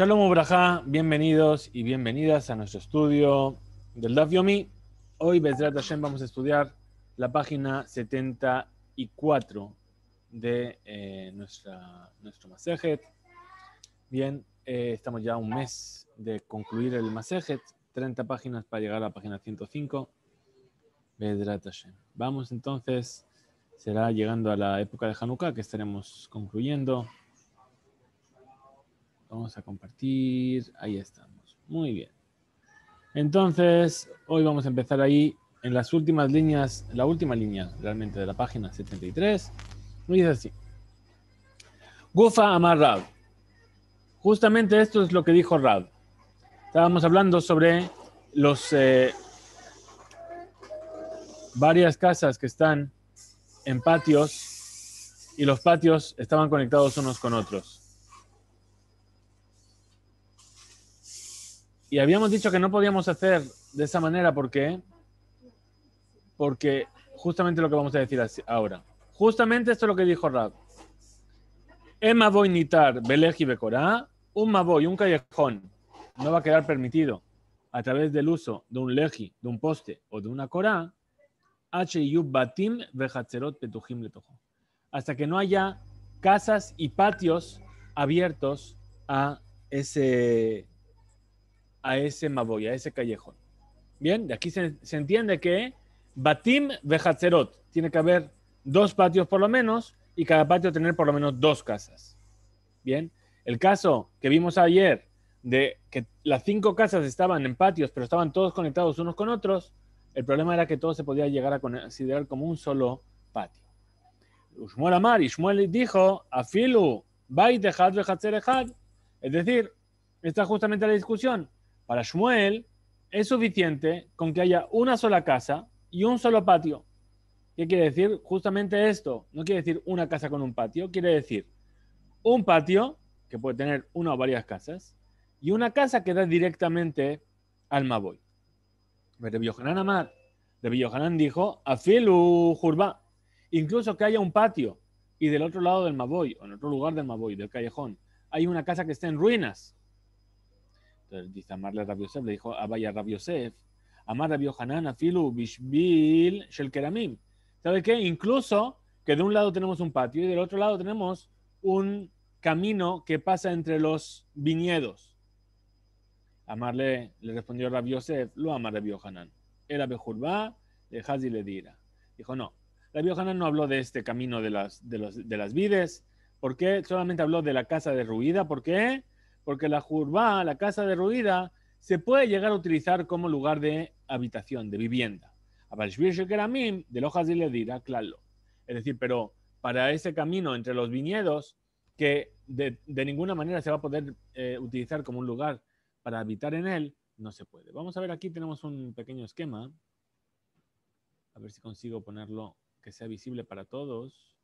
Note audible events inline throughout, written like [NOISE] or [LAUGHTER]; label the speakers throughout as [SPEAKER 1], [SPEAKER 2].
[SPEAKER 1] Shalom ubraja, bienvenidos y bienvenidas a nuestro estudio del Daf Yomi. Hoy, Bezrat Hashem, vamos a estudiar la página 74 de eh, nuestra, nuestro Masejet. Bien, eh, estamos ya un mes de concluir el Masejet, 30 páginas para llegar a la página 105. Bezrat Hashem. Vamos entonces, será llegando a la época de Hanukkah que estaremos concluyendo Vamos a compartir. Ahí estamos. Muy bien. Entonces, hoy vamos a empezar ahí en las últimas líneas, la última línea realmente de la página 73. Y dice así. Gufa Amar Justamente esto es lo que dijo Rad. Estábamos hablando sobre los eh, varias casas que están en patios y los patios estaban conectados unos con otros. Y habíamos dicho que no podíamos hacer de esa manera porque, porque justamente lo que vamos a decir ahora. Justamente esto es lo que dijo Rab. Emma voy nitar beleji becorá, un maboy, un callejón, no va a quedar permitido a través del uso de un leji, de un poste o de una corá, batim Hasta que no haya casas y patios abiertos a ese a ese Maboy, a ese callejón. Bien, de aquí se, entiende que Batim Bejatzerot, tiene que haber dos patios por lo menos y cada patio tener por lo menos dos casas. Bien, el caso que vimos ayer de que las cinco casas estaban en patios, pero estaban todos conectados unos con otros, el problema era que todo se podía llegar a considerar como un solo patio. Ushmuel Amar y dijo, Afilu, Bait es decir, está justamente la discusión. Para Shmuel es suficiente con que haya una sola casa y un solo patio. ¿Qué quiere decir? Justamente esto. No quiere decir una casa con un patio, quiere decir un patio que puede tener una o varias casas y una casa que da directamente al Maboy. De Biyohanan Amad, de Biyohanan dijo, Afilu Jurba, incluso que haya un patio y del otro lado del Maboy, o en otro lugar del Maboy, del callejón, hay una casa que esté en ruinas dice a la Yosef, le dijo a Vaya Yosef, Amar Yohanan, Afilu, Bishbil, Shelkeramim. ¿Sabe qué? Incluso que de un lado tenemos un patio y del otro lado tenemos un camino que pasa entre los viñedos. Amarle le respondió Yosef, lo ama Yohanan. Era Bejurba, de Hazi le dira. Dijo, no, Yohanan no habló de este camino de las, de, de las vides. ¿Por qué? Solamente habló de la casa derruida. ¿Por qué? Porque porque la jurbá, la casa derruida, se puede llegar a utilizar como lugar de habitación, de vivienda. A De hojas y dirá, claro. Es decir, pero para ese camino entre los viñedos, que de, ninguna manera se va a poder eh, utilizar como un lugar para habitar en él, no se puede. Vamos a ver, aquí tenemos un pequeño esquema. A ver si consigo ponerlo que sea visible para todos.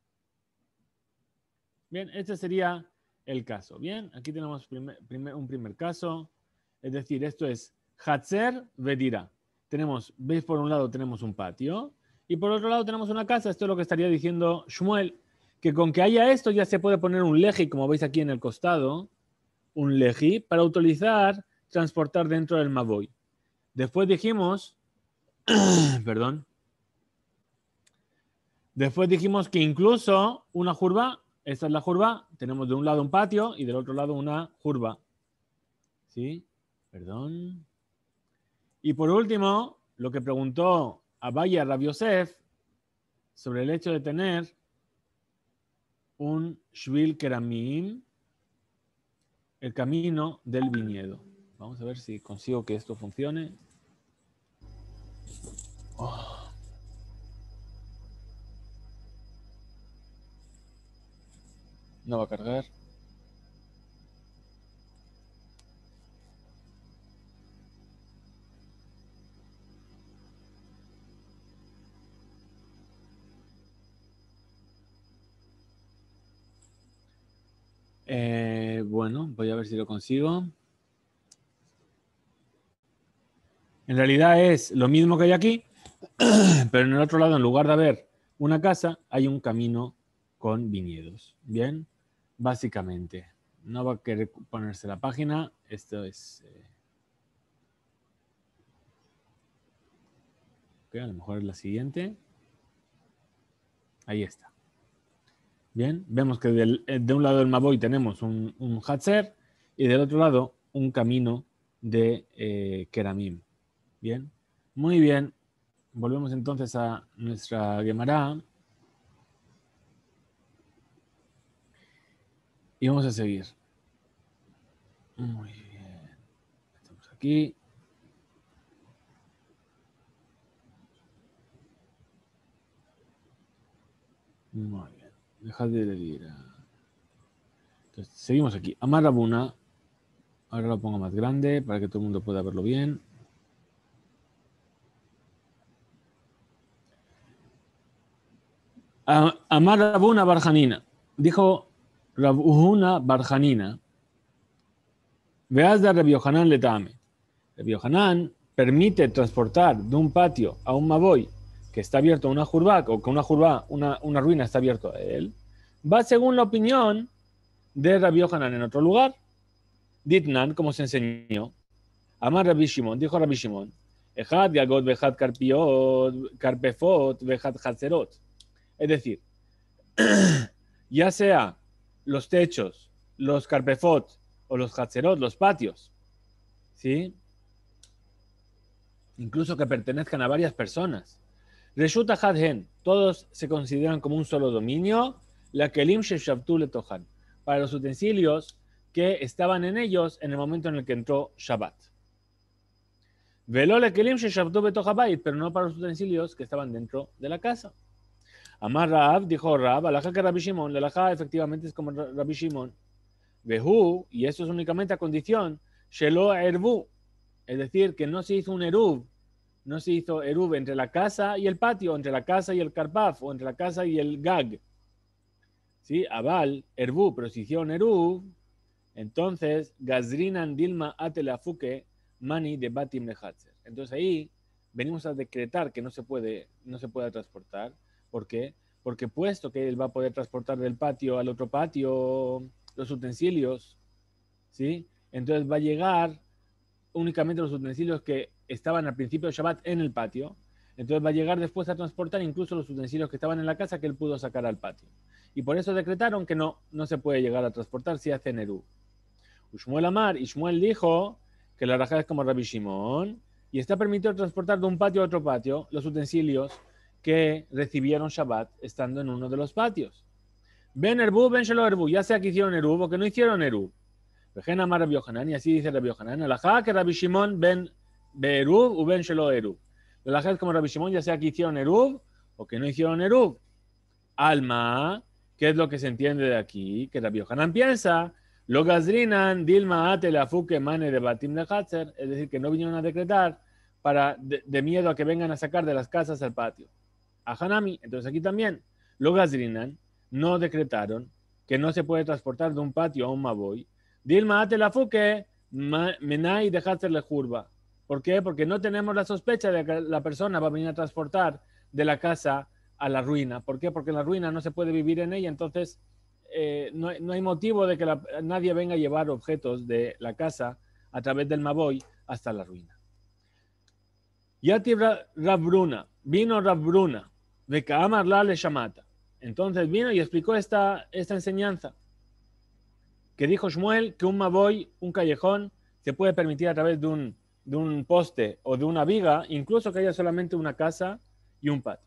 [SPEAKER 1] Bien, este sería el caso. Bien, aquí tenemos un primer caso. Es decir, esto es Hatzer Vedira. Tenemos, veis por un lado tenemos un patio y por otro lado tenemos una casa. Esto es lo que estaría diciendo Shmuel, que con que haya esto ya se puede poner un leji, como veis aquí en el costado, un leji para utilizar, transportar dentro del Mavoy. Después dijimos, [CLEARS THROAT] perdón, después dijimos que incluso una curva esta es la curva. Tenemos de un lado un patio y del otro lado una curva. ¿Sí? Perdón. Y por último, lo que preguntó a Abaya Rabiosef sobre el hecho de tener un Shvil Keramim, el camino del viñedo. Vamos a ver si consigo que esto funcione. No va a cargar. Eh, bueno, voy a ver si lo consigo. En realidad es lo mismo que hay aquí, [CLEARS THROAT] pero en el otro lado, en lugar de haber una casa, hay un camino con viñedos. Bien. Básicamente, no va a querer ponerse la página. Esto es... Eh, a lo mejor es la siguiente. Ahí está. Bien, vemos que eh, de un lado del Maboy tenemos un, un y del otro lado un camino de eh, Keramim. Bien, muy bien. Volvemos entonces a nuestra Gemara. Y vamos a seguir. Muy bien. Estamos aquí. Muy bien. Dejad de leer. seguimos aquí. Amarabuna. Ahora lo pongo más grande para que todo el mundo pueda verlo bien. Amar Abuna Barjanina dijo Rabuhuna Barjanina. Veas de Rabiohanan Yohanan Letame. Rabiohanan Yohanan permite transportar de un patio a un Maboy que está abierto a una jurba, o que una jurba, una, una, ruina está abierto a él, va según la opinión de Rabbi Yohanan en otro lugar. Ditnan, como se enseñó, Amar Rabbi Shimon, dijo Rabbi Shimon, Ejad yagot Bejad karpiot, karpefot Bejad Es decir, [CLEARS THROAT] ya sea los techos, los carpefot o los hatzerot, los patios, ¿sí? Incluso que pertenezcan a varias personas. Reshuta Hadhen, todos se consideran como un solo dominio. La Kelim le Tohan, para los utensilios que estaban en ellos en el momento en el que entró Shabbat. Velo la Kelim Shabtu Betohabait, pero no para los utensilios que estaban dentro de la casa. Amar Rab dijo Rab, alaja que Rabbi Shimon, la efectivamente es como Rabbi Shimon. Behu, y esto es únicamente a condición, Shelo Erbu, es decir, que no se hizo un Erub, no se hizo Erub entre la casa y el patio, entre la casa y el Karpaf, o entre la casa y el Gag. ¿Sí? Abal, Erbu, pero si Erub, entonces Gazrinan Dilma Atelafuke Mani de Batim Entonces ahí venimos a decretar que no se puede, no se puede transportar ¿Por qué? Porque puesto que él va a poder transportar del patio al otro patio los utensilios, ¿sí? Entonces va a llegar únicamente los utensilios que estaban al principio de Shabbat en el patio. Entonces va a llegar después a transportar incluso los utensilios que estaban en la casa que él pudo sacar al patio. Y por eso decretaron que no, no se puede llegar a transportar si hace Nerú. Ushmuel Amar, Ishmuel dijo que la rajada es como Rabbi Shimon y está permitido transportar de un patio a otro patio los utensilios que recibieron Shabbat estando en uno de los patios. Ben Erbu, Ben Shelo Erbu, ya sea que hicieron Erub o que no hicieron Erub. Vejen Amar Rabbi y así dice Rabbi Yohanan, Alajá que Rabbi Shimon Ben Berub u Ben Shelo Erub. Alajá es como Rabbi Shimon, ya sea que hicieron Erub o que no hicieron Erub. Alma, ¿qué es lo que se entiende de aquí? Que Rabbi Yohanan piensa, lo gazrinan dilma fuque mane de batim de es decir, que no vinieron a decretar para, de, de miedo a que vengan a sacar de las casas al patio a Hanami. Entonces aquí también los Gazrinan no decretaron que no se puede transportar de un patio a un Maboy. Dilma ah, fuque, Menai dejaste la curva. ¿Por qué? Porque no tenemos la sospecha de que la persona va a venir a transportar de la casa a la ruina. ¿Por qué? Porque en la ruina no se puede vivir en ella, entonces eh, no, hay motivo de que nadie venga a llevar objetos de la casa a través del Maboy hasta la ruina. Yati bruna vino bruna le Entonces vino y explicó esta, esta enseñanza. Que dijo Shmuel que un maboy, un callejón, se puede permitir a través de un, poste o de una viga, incluso que haya solamente una casa y un patio.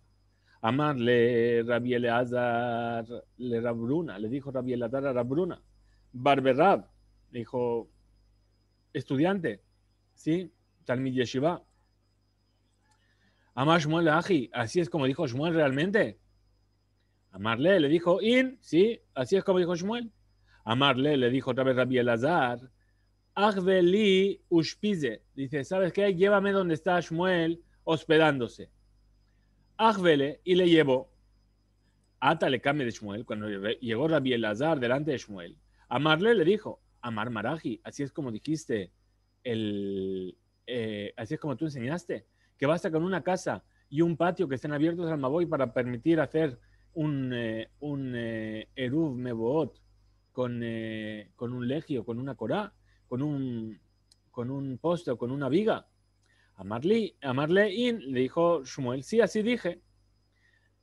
[SPEAKER 1] Amarle rabiel azar le Rabruna, le dijo a Eleazar a Rabruna. Barberab, dijo, estudiante, ¿sí? Talmid Yeshiva. Amar Shmuel Aji, así es como dijo Shmuel realmente. Amarle le dijo In, sí, así es como dijo Shmuel. Amarle le dijo otra vez Rabbi Elazar, Achveli Ushpize, dice, ¿sabes qué? Llévame donde está Shmuel hospedándose. Achvele, y le llevó. Ata le cambia de Shmuel, cuando llegó Rabbi Elazar delante de Shmuel. Amarle le dijo, Amar Maraji, así es como dijiste, el, eh, así es como tú enseñaste que basta con una casa y un patio que estén abiertos al Maboy para permitir hacer un, eh, un eh, Eruv Meboot eh, con, un legio, con una corá, con un, con un poste o con una viga. Amarle, amarle in, le dijo Shmuel, sí, así dije.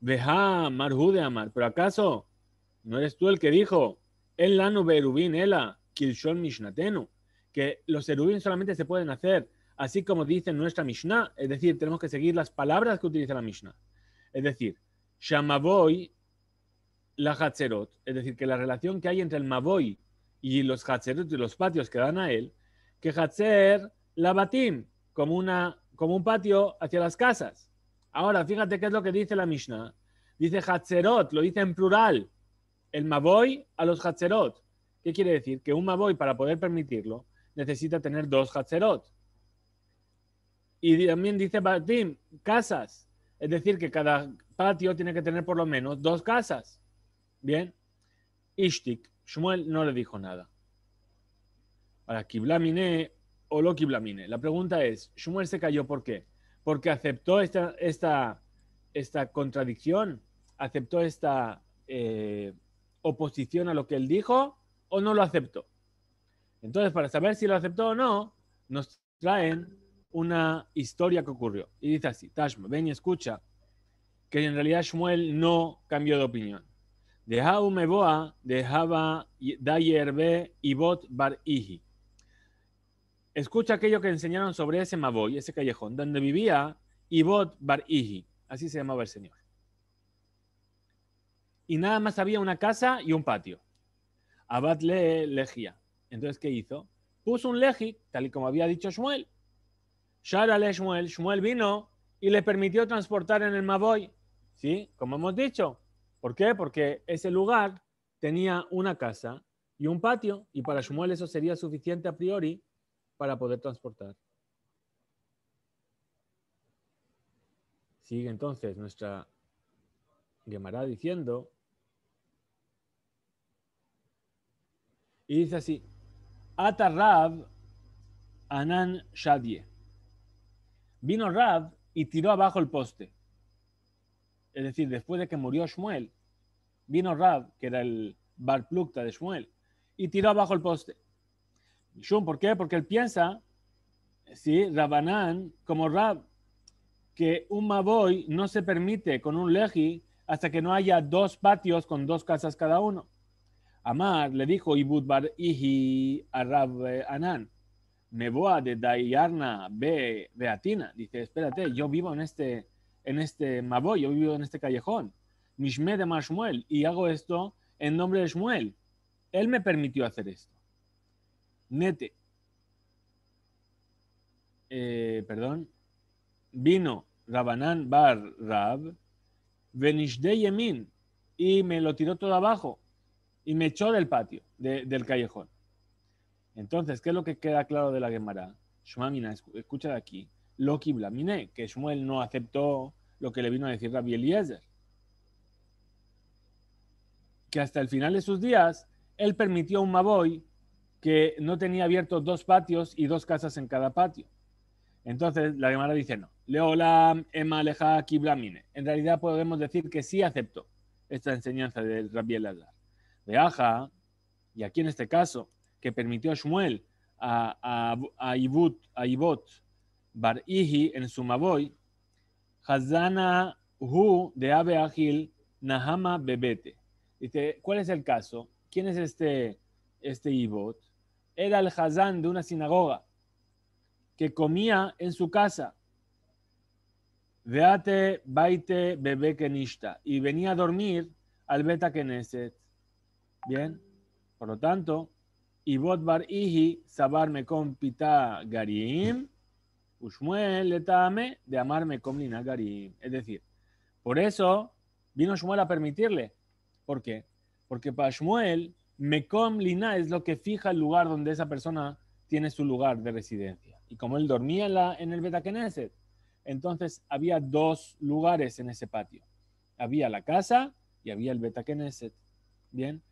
[SPEAKER 1] Veja de amar, pero acaso no eres tú el que dijo, el lanu ela, kilshon mishnatenu, que los Eruvín solamente se pueden hacer así como dice nuestra Mishnah, es decir, tenemos que seguir las palabras que utiliza la Mishnah. Es decir, Shamavoy, la Hatzerot, es decir, que la relación que hay entre el Mavoy y los Hatzerot y los patios que dan a él, que Hatzer la Batim, como, una, como un patio hacia las casas. Ahora, fíjate qué es lo que dice la Mishnah. Dice Hatzerot, lo dice en plural, el Mavoy a los Hatzerot. ¿Qué quiere decir? Que un Mavoy, para poder permitirlo, necesita tener dos Hatzerot. Y también dice Batim, casas. Es decir, que cada patio tiene que tener por lo menos dos casas. Bien. Ishtik, Shmuel no le dijo nada. Para Kiblamine o lo Kiblamine. La pregunta es, ¿Shmuel se cayó por qué? ¿Porque aceptó esta, esta, esta contradicción? ¿Aceptó esta eh, oposición a lo que él dijo o no lo aceptó? Entonces, para saber si lo aceptó o no, nos traen una historia que ocurrió. Y dice así, Tashma, ven y escucha, que en realidad Shmuel no cambió de opinión. un meboa, dejaba dayerbe ibot bar iji Escucha aquello que enseñaron sobre ese Maboy, ese callejón, donde vivía ibot bar iji Así se llamaba el señor. Y nada más había una casa y un patio. Abad le legía. Entonces, ¿qué hizo? Puso un legi tal y como había dicho Shmuel, Shadale Shmuel, Shmuel vino y le permitió transportar en el Maboy, ¿sí? Como hemos dicho. ¿Por qué? Porque ese lugar tenía una casa y un patio, y para Shmuel eso sería suficiente a priori para poder transportar. Sigue entonces nuestra Gemara diciendo, y dice así, Atarrab Anan Shadie. Vino Rab y tiró abajo el poste. Es decir, después de que murió Shmuel, vino Rab, que era el barplukta de Shmuel, y tiró abajo el poste. Shum, ¿por qué? Porque él piensa, ¿sí? Rabanán, como Rab, que un Maboy no se permite con un Leji hasta que no haya dos patios con dos casas cada uno. Amar le dijo Ibud Bar Ihi a Rab eh, Anán a de Dayarna B. Beatina. Dice, espérate, yo vivo en este, en este Maboy, yo vivo en este callejón. Mishme de Mashmuel, y hago esto en nombre de Shmuel. Él me permitió hacer esto. Nete. Eh, perdón. Vino Rabanán Bar Rab. Venishde Yemin. Y me lo tiró todo abajo. Y me echó del patio, del callejón. Entonces, ¿qué es lo que queda claro de la Gemara? Shumamina, escucha de aquí. Loki Blamine, que Shmuel no aceptó lo que le vino a decir Rabiel Eliezer. Que hasta el final de sus días, él permitió a un Maboy que no tenía abiertos dos patios y dos casas en cada patio. Entonces, la Gemara dice no. Leolam Emma Aleja Kiblamine. En realidad podemos decir que sí aceptó esta enseñanza de Rabiel De Aja, y aquí en este caso, que permitió a Shmuel, a, a, Ibot, Bar Ihi en Sumavoy, Hazana Hu de ave Agil, Nahama Bebete. Dice, ¿cuál es el caso? ¿Quién es este, este Ibot? Era el hazan de una sinagoga que comía en su casa. Veate baite bebé Y venía a dormir al beta keneset. Bien. Por lo tanto, y Bodbar Iji, Sabarme con Pita le de Amarme con Lina Es decir, por eso vino Shmuel a permitirle. ¿Por qué? Porque para Shmuel, Mekom Lina es lo que fija el lugar donde esa persona tiene su lugar de residencia. Y como él dormía en, el en el Betakeneset, entonces había dos lugares en ese patio. Había la casa y había el Betakeneset. Bien.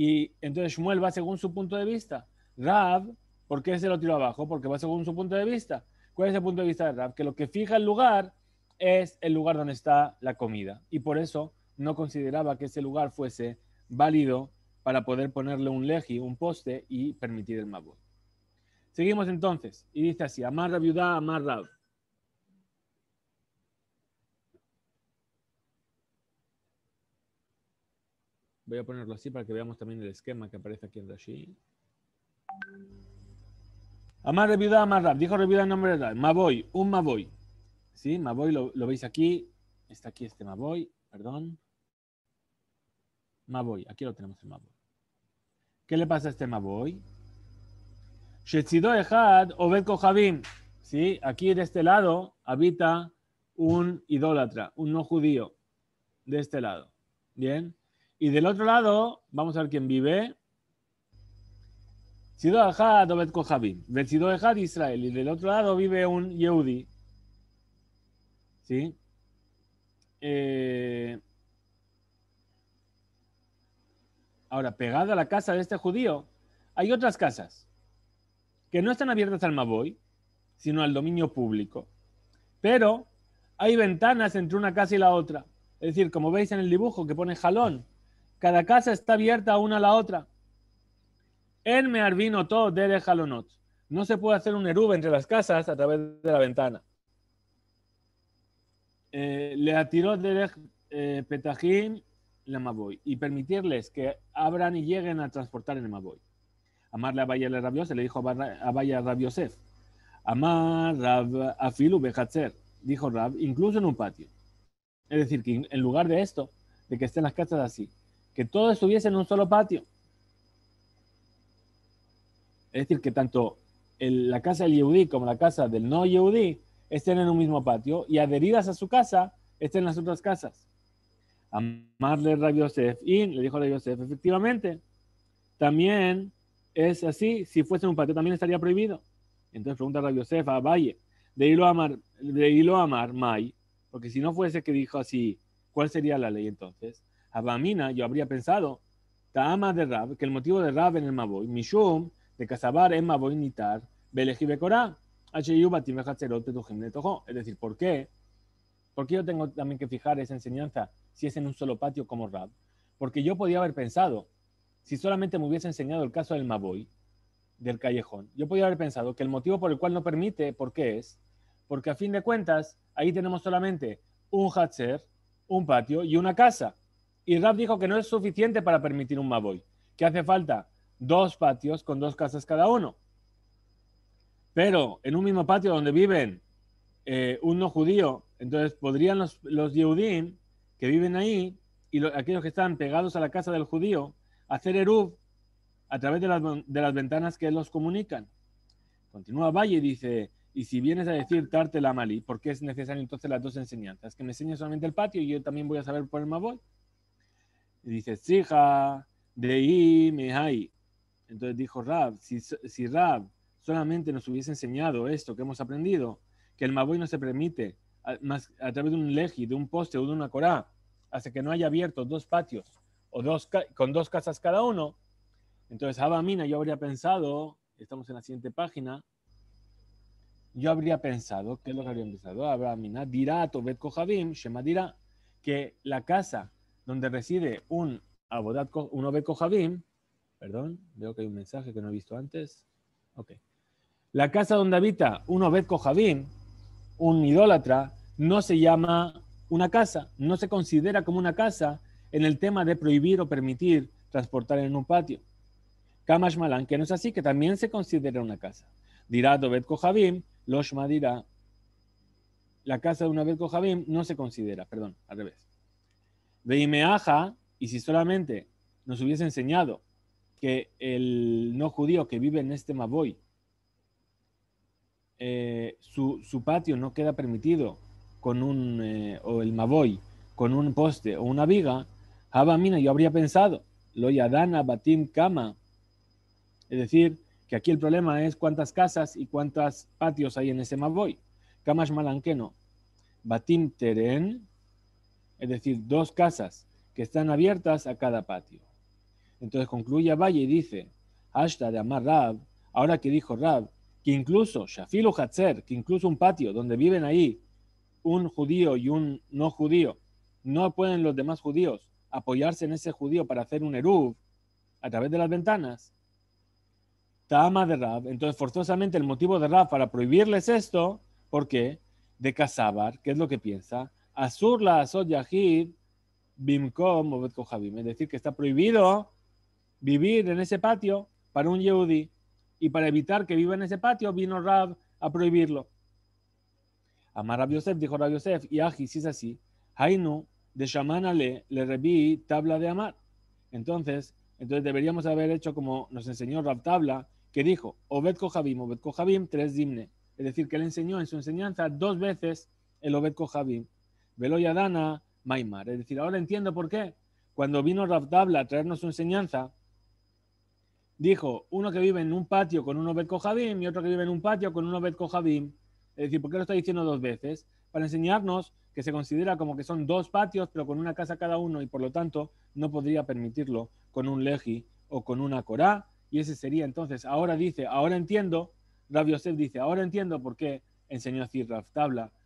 [SPEAKER 1] Y entonces Shmuel va según su punto de vista. Rab, ¿por qué se lo tiró abajo? Porque va según su punto de vista. ¿Cuál es el punto de vista de Rab? Que lo que fija el lugar es el lugar donde está la comida. Y por eso no consideraba que ese lugar fuese válido para poder ponerle un leji, un poste y permitir el mabot. Seguimos entonces. Y dice así, Amar Rabiudá, Amar Voy a ponerlo así para que veamos también el esquema que aparece aquí en Rashi. Amar Rebidá Amar Dijo Revida en nombre de Rab. Maboy, un Maboy. ¿Sí? Maboy lo, veis aquí. Está aquí este Maboy, perdón. Maboy, aquí lo tenemos el Maboy. ¿Qué le pasa a este Maboy? Shetzido Ejad Obed Kohavim. ¿Sí? Aquí de este lado habita un idólatra, un no judío. De este lado. ¿Bien? Y del otro lado, vamos a ver quién vive. Sido Ejad Obed Kohabim. Israel. Y del otro lado vive un Yehudi. ¿Sí? Eh, ahora, pegado a la casa de este judío, hay otras casas que no están abiertas al Maboy, sino al dominio público. Pero hay ventanas entre una casa y la otra. Es decir, como veis en el dibujo que pone jalón, cada casa está abierta una a la otra. En me arvino todo de not. No se puede hacer un eruv entre las casas a través de la ventana. Eh, le atiró de eh, petajín la maboy y permitirles que abran y lleguen a transportar en el maboy. Amarle a Vaya le se le dijo a Vaya rabiosef. Amar Rab Afilu bechatzer dijo Rab, incluso en un patio. Es decir, que en lugar de esto, de que estén las casas así, que todo estuviese en un solo patio. Es decir, que tanto la casa del Yehudí como la casa del no Yehudí estén en un mismo patio y adheridas a su casa estén las otras casas. Amarle a Yosef y le dijo a Yosef, efectivamente, también es así, si fuese un patio también estaría prohibido. Entonces pregunta a Yosef a Valle, de hilo amar, de hilo amar, mai porque si no fuese que dijo así, ¿cuál sería la ley entonces? Abamina, yo habría pensado, Tama de Rab, que el motivo de Rab en el Maboy, Mishum, de Casabar en Maboy Nitar, Belejibekorá, es decir, ¿por qué? Porque yo tengo también que fijar esa enseñanza si es en un solo patio como Rab? Porque yo podía haber pensado, si solamente me hubiese enseñado el caso del Maboy, del callejón, yo podía haber pensado que el motivo por el cual no permite, ¿por qué es? Porque a fin de cuentas, ahí tenemos solamente un Hatzer, un patio y una casa. Y Rab dijo que no es suficiente para permitir un Maboy, que hace falta dos patios con dos casas cada uno. Pero en un mismo patio donde viven eh, un no judío, entonces podrían los, los que viven ahí y aquellos que están pegados a la casa del judío hacer Eruv a través de las, ventanas que los comunican. Continúa Valle y dice, y si vienes a decir Tarte la Malí, ¿por qué es necesario entonces las dos enseñanzas? Que me enseñes solamente el patio y yo también voy a saber por el Maboy dice, Sija, Dei, Mehai. Entonces dijo Rab, si, si Rab solamente nos hubiese enseñado esto que hemos aprendido, que el Maboy no se permite, a, a través de un leji, de un poste o de una corá, hasta que no haya abierto dos patios o dos con dos casas cada uno, entonces Abamina yo habría pensado, estamos en la siguiente página, yo habría pensado, que es lo que habría pensado? Abamina dirá a Tobet Kohabim, Shema dirá, que la casa donde reside un abodat, un obeco perdón, veo que hay un mensaje que no he visto antes. Ok. La casa donde habita un Obedco un idólatra, no se llama una casa, no se considera como una casa en el tema de prohibir o permitir transportar en un patio. Kamash Malan, que no es así, que también se considera una casa. Dirá Obed Kohabim, Loshma dirá, la casa de un vez Javim no se considera, perdón, al revés. Veimeaja, y si solamente nos hubiese enseñado que el no judío que vive en este Maboy, eh, su, patio no queda permitido con un, eh, o el Maboy, con un poste o una viga, Mina, yo habría pensado, lo Yadana Batim Kama, es decir, que aquí el problema es cuántas casas y cuántos patios hay en ese Maboy. Kamash Malanqueno, Batim Teren, es decir, dos casas que están abiertas a cada patio. Entonces concluye Valle y dice, hasta de Amar ahora que dijo Rab, que incluso Shafilo Hatzer, que incluso un patio donde viven ahí un judío y un no judío, no pueden los demás judíos apoyarse en ese judío para hacer un eruv a través de las ventanas. Tama de Rab, entonces forzosamente el motivo de Rab para prohibirles esto, ¿por qué? De Casabar, ¿qué es lo que piensa? Asur la Asod Bimkom Obed Es decir, que está prohibido vivir en ese patio para un Yehudi. Y para evitar que viva en ese patio, vino Rab a prohibirlo. Amar Rab Yosef, dijo Rab Yosef, y Aji, si es así, Hainu de Shamanale le revi tabla de Amar. Entonces, entonces deberíamos haber hecho como nos enseñó Rab Tabla, que dijo, Obed Kohabim, Obed Kohabim, tres dimne. Es decir, que le enseñó en su enseñanza dos veces el Obed Kohabim. Veloyadana Maimar. Es decir, ahora entiendo por qué. Cuando vino Raftabla a traernos su enseñanza, dijo uno que vive en un patio con un Obed y otro que vive en un patio con un Obed Es decir, ¿por qué lo está diciendo dos veces? Para enseñarnos que se considera como que son dos patios, pero con una casa cada uno, y por lo tanto no podría permitirlo con un Leji o con una Corá. Y ese sería entonces, ahora dice, ahora entiendo, Rabbi Yosef dice, ahora entiendo por qué enseñó así Raftabla. Tabla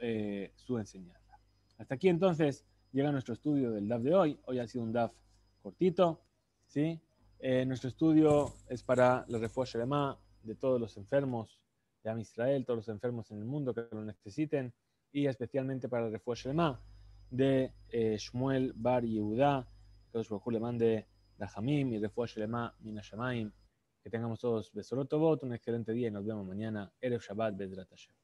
[SPEAKER 1] eh, su, enseñanza. Hasta aquí entonces llega nuestro estudio del DAF de hoy. Hoy ha sido un DAF cortito. ¿sí? Eh, nuestro estudio es para la de de todos los enfermos de Am Israel, todos los enfermos en el mundo que lo necesiten, y especialmente para la de de eh, Shmuel Bar Yehuda, que os le mande Dajamim y de min Minashamaim. Que tengamos todos besorotobot, un excelente día y nos vemos mañana. Erev Shabbat Bedrat Hashem.